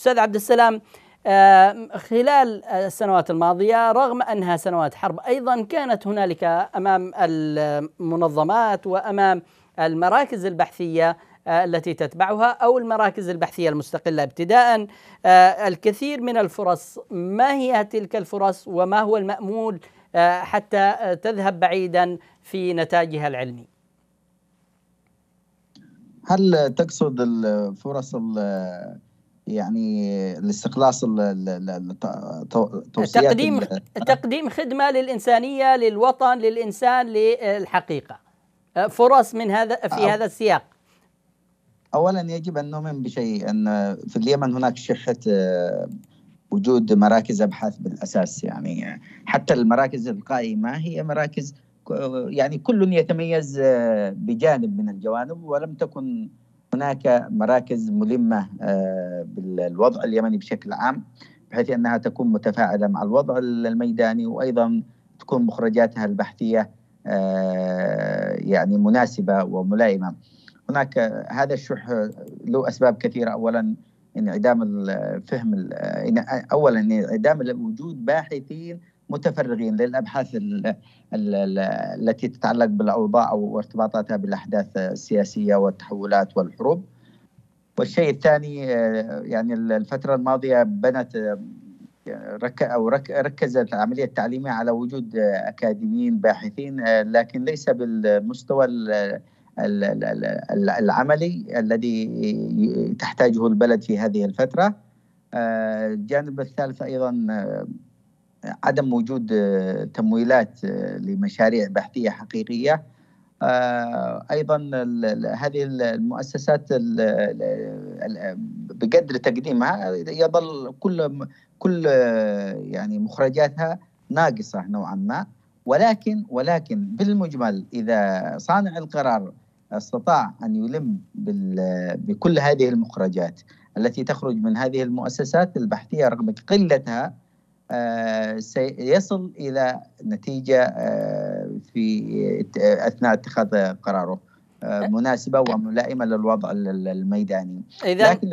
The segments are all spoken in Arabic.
استاذ عبد السلام آه، خلال السنوات الماضيه رغم انها سنوات حرب ايضا كانت هنالك امام المنظمات وامام المراكز البحثيه آه، التي تتبعها او المراكز البحثيه المستقله ابتداء آه، الكثير من الفرص ما هي تلك الفرص وما هو المامول حتى تذهب بعيدا في نتاجها العلمي هل تقصد الفرص يعني الاستخلاص تقديم تقديم خدمه للانسانيه للوطن للانسان للحقيقه أه، فرص من هذا في هذا السياق اولا يجب ان نؤمن بشيء ان في اليمن هناك شحه أه، وجود مراكز ابحاث بالاساس يعني حتى المراكز القائمه هي مراكز أه، يعني كل يتميز بجانب من الجوانب ولم تكن هناك مراكز ملمة آه، بالوضع اليمني بشكل عام بحيث أنها تكون متفاعلة مع الوضع الميداني وأيضا تكون مخرجاتها البحثية آه، يعني مناسبة وملائمة هناك هذا الشح له أسباب كثيرة أولا انعدام الفهم اولا انعدام وجود باحثين متفرغين للابحاث التي تتعلق بالاوضاع وارتباطاتها بالاحداث السياسيه والتحولات والحروب. والشيء الثاني آه، يعني الفتره الماضيه بنت آه، رك او رك ركزت العمليه التعليميه على وجود آه، اكاديميين باحثين لكن ليس بالمستوى العملي الذي تحتاجه البلد في هذه الفتره. الجانب الثالث ايضا عدم وجود آه، تمويلات آه، لمشاريع بحثيه حقيقيه آه، ايضا هذه المؤسسات بقدر تقديمها يظل كل كل يعني مخرجاتها ناقصه نوعا ما ولكن ولكن بالمجمل اذا صانع القرار استطاع ان يلم بكل هذه المخرجات التي تخرج من هذه المؤسسات البحثيه رغم قلتها آه، سيصل الى نتيجه آه، في اثناء اتخاذ قراره آه، مناسبه وملائمه للوضع الميداني لكن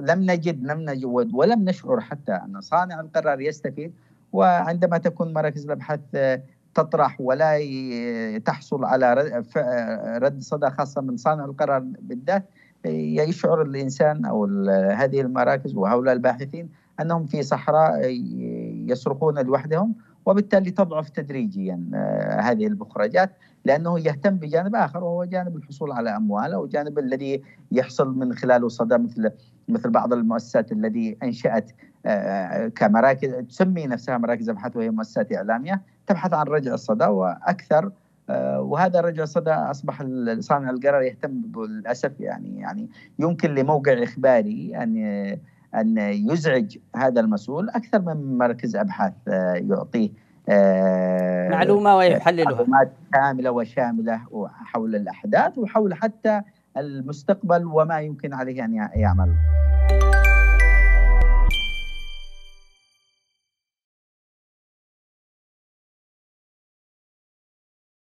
لم نجد لم نجود ولم نشعر حتى ان صانع القرار يستفيد وعندما تكون مراكز الابحاث تطرح ولا تحصل على رد صدى خاصه من صانع القرار بالذات يشعر الانسان او هذه المراكز وهؤلاء الباحثين انهم في صحراء يسرقون لوحدهم وبالتالي تضعف تدريجيا آه، هذه المخرجات لانه يهتم بجانب اخر وهو جانب الحصول على اموال او جانب الذي يحصل من خلاله صدى مثل مثل بعض المؤسسات الذي انشات آه، آه، كمراكز تسمي نفسها مراكز ابحاث وهي مؤسسات اعلاميه تبحث عن رجع الصدى واكثر وهذا رجع الصدى اصبح صانع القرار يهتم للاسف يعني يعني يمكن لموقع اخباري ان يعني ان يزعج هذا المسؤول اكثر من مركز ابحاث آه، يعطيه آه، معلومه ويحللها معلومات كامله وشامله حول الاحداث وحول حتى المستقبل وما يمكن عليه ان يعمل.